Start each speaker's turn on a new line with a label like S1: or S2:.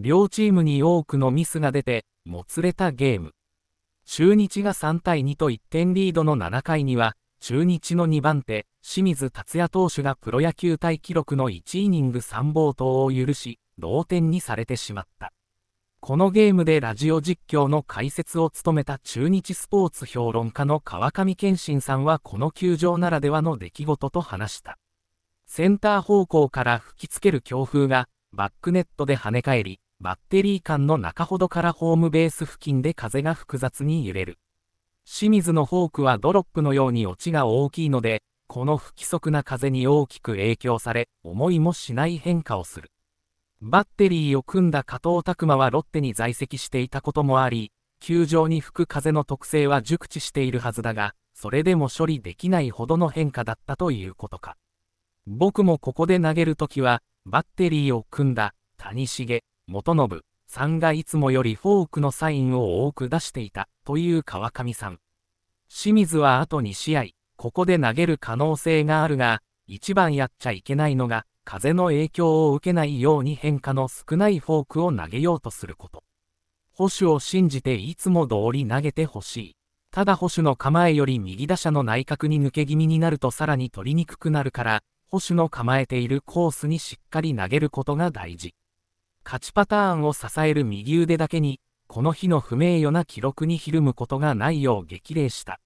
S1: 両チームに多くのミスが出て、もつれたゲーム。中日が3対2と1点リードの7回には、中日の2番手、清水達也投手がプロ野球タイ記録の1イニング3暴投を許し、同点にされてしまった。このゲームでラジオ実況の解説を務めた中日スポーツ評論家の川上健信さんはこの球場ならではの出来事と話した。センター方向から吹きつける強風がバックネットで跳ね返り、バッテリー間の中ほどからホームベース付近で風が複雑に揺れる。清水のフォークはドロップのように落ちが大きいので、この不規則な風に大きく影響され、思いもしない変化をする。バッテリーを組んだ加藤拓磨はロッテに在籍していたこともあり、球場に吹く風の特性は熟知しているはずだが、それでも処理できないほどの変化だったということか。僕もここで投げるときは、バッテリーを組んだ谷繁、元信さんがいつもよりフォークのサインを多く出していたという川上さん。清水はあと2試合、ここで投げる可能性があるが、一番やっちゃいけないのが、風の影響を受けないように変化の少ないフォークを投げようとすること。保守を信じていつも通り投げてほしい。ただ保守の構えより右打者の内角に抜け気味になるとさらに取りにくくなるから、保守の構えているコースにしっかり投げることが大事。勝ちパターンを支える右腕だけに、この日の不名誉な記録にひるむことがないよう激励した。